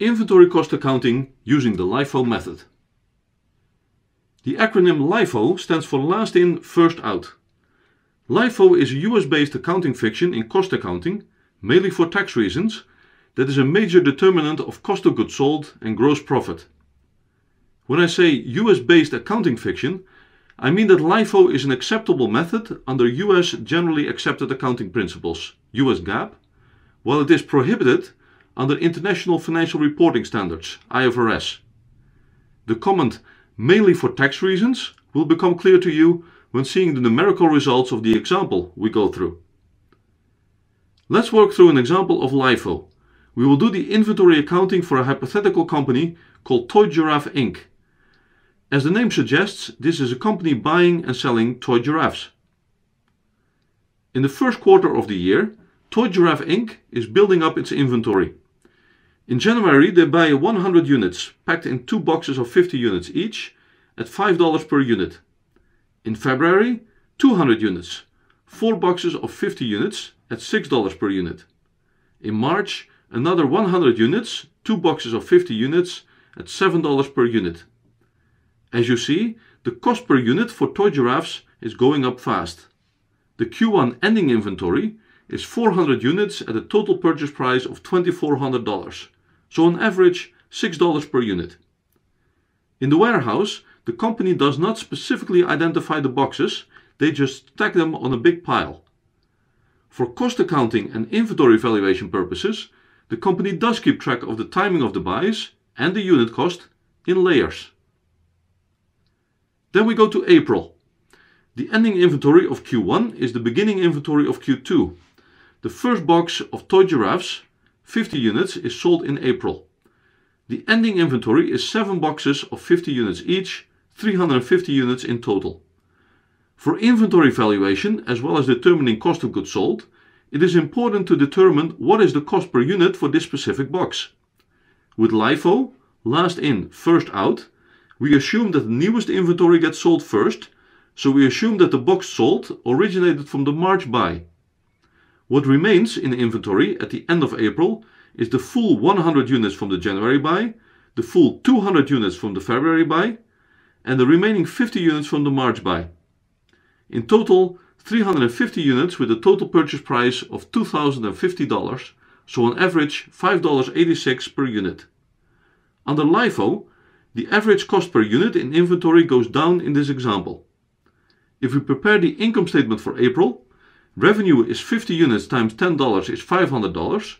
Inventory Cost Accounting using the LIFO method. The acronym LIFO stands for Last In, First Out. LIFO is a US-based accounting fiction in cost accounting, mainly for tax reasons, that is a major determinant of cost of goods sold and gross profit. When I say US-based accounting fiction, I mean that LIFO is an acceptable method under US Generally Accepted Accounting Principles, US GAAP, while it is prohibited under International Financial Reporting Standards, IFRS. The comment, mainly for tax reasons, will become clear to you when seeing the numerical results of the example we go through. Let's work through an example of LIFO. We will do the inventory accounting for a hypothetical company called Toy Giraffe Inc. As the name suggests, this is a company buying and selling toy giraffes. In the first quarter of the year, Toy Giraffe Inc. is building up its inventory. In January, they buy 100 units, packed in two boxes of 50 units each, at $5 per unit. In February, 200 units, four boxes of 50 units at $6 per unit. In March, another 100 units, two boxes of 50 units at $7 per unit. As you see, the cost per unit for toy giraffes is going up fast. The Q1 ending inventory is 400 units at a total purchase price of $2,400 so on average $6 per unit. In the warehouse, the company does not specifically identify the boxes, they just stack them on a big pile. For cost accounting and inventory valuation purposes, the company does keep track of the timing of the buys and the unit cost in layers. Then we go to April. The ending inventory of Q1 is the beginning inventory of Q2. The first box of toy giraffes 50 units is sold in April. The ending inventory is 7 boxes of 50 units each, 350 units in total. For inventory valuation, as well as determining cost of goods sold, it is important to determine what is the cost per unit for this specific box. With LIFO, last in, first out, we assume that the newest inventory gets sold first, so we assume that the box sold originated from the March buy. What remains in the inventory at the end of April is the full 100 units from the January buy, the full 200 units from the February buy, and the remaining 50 units from the March buy. In total, 350 units with a total purchase price of $2,050, so on average $5.86 per unit. Under LIFO, the average cost per unit in inventory goes down in this example. If we prepare the income statement for April, Revenue is 50 units times $10 is $500.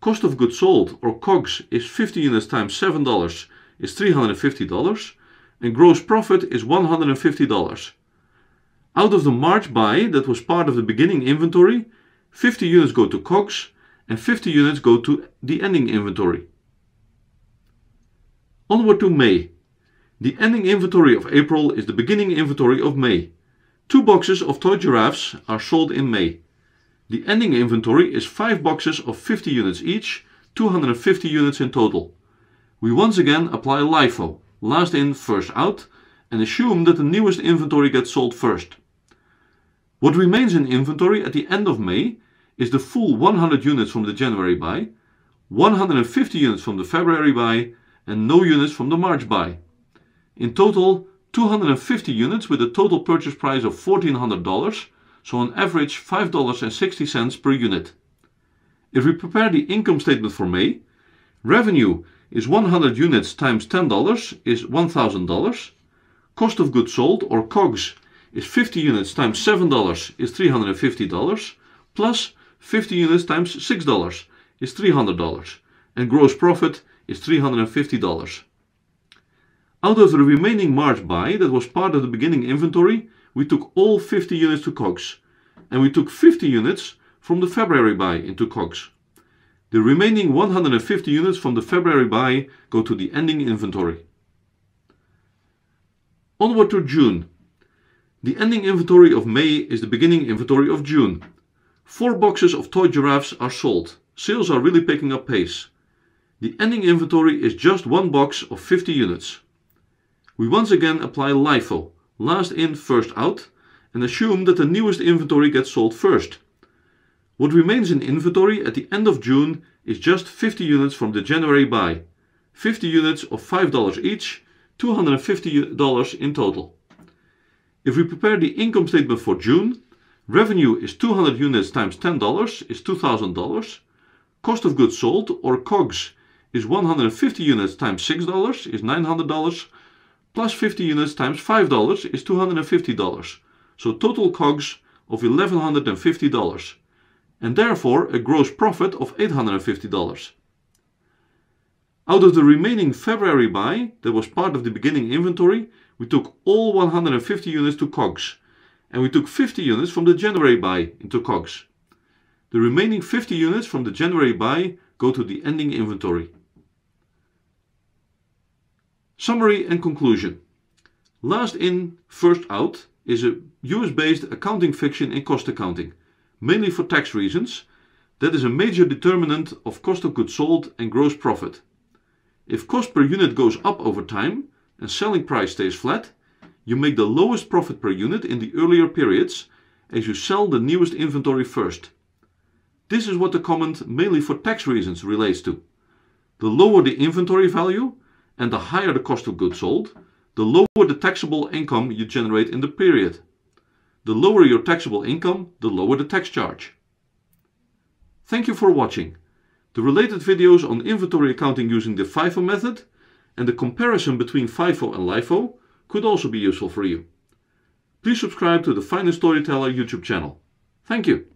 Cost of goods sold or COGS is 50 units times $7 is $350. And gross profit is $150. Out of the March buy that was part of the beginning inventory, 50 units go to COGS and 50 units go to the ending inventory. Onward to May. The ending inventory of April is the beginning inventory of May. Two boxes of toy giraffes are sold in May. The ending inventory is 5 boxes of 50 units each, 250 units in total. We once again apply LIFO, last in, first out, and assume that the newest inventory gets sold first. What remains in inventory at the end of May is the full 100 units from the January buy, 150 units from the February buy, and no units from the March buy. In total, 250 units with a total purchase price of $1,400, so on average $5.60 per unit. If we prepare the income statement for May, revenue is 100 units times $10 is $1,000. Cost of goods sold or COGS is 50 units times $7 is $350 plus 50 units times $6 is $300 and gross profit is $350. Out of the remaining March buy that was part of the beginning inventory, we took all 50 units to COGS, and we took 50 units from the February buy into COGS. The remaining 150 units from the February buy go to the ending inventory. Onward to June. The ending inventory of May is the beginning inventory of June. Four boxes of toy giraffes are sold. Sales are really picking up pace. The ending inventory is just one box of 50 units we once again apply LIFO, last in, first out, and assume that the newest inventory gets sold first. What remains in inventory at the end of June is just 50 units from the January buy, 50 units of $5 each, $250 in total. If we prepare the income statement for June, revenue is 200 units times $10 is $2,000, cost of goods sold or COGS is 150 units times $6 is $900, plus 50 units times $5 is $250. So total COGS of $1,150 and therefore a gross profit of $850. Out of the remaining February buy that was part of the beginning inventory, we took all 150 units to COGS and we took 50 units from the January buy into COGS. The remaining 50 units from the January buy go to the ending inventory. Summary and conclusion. Last in, first out is a US-based accounting fiction in cost accounting, mainly for tax reasons. That is a major determinant of cost of goods sold and gross profit. If cost per unit goes up over time and selling price stays flat, you make the lowest profit per unit in the earlier periods as you sell the newest inventory first. This is what the comment mainly for tax reasons relates to. The lower the inventory value, and the higher the cost of goods sold, the lower the taxable income you generate in the period. The lower your taxable income, the lower the tax charge. Thank you for watching. The related videos on inventory accounting using the FIFO method and the comparison between FIFO and LIFO could also be useful for you. Please subscribe to the Finance Storyteller YouTube channel. Thank you.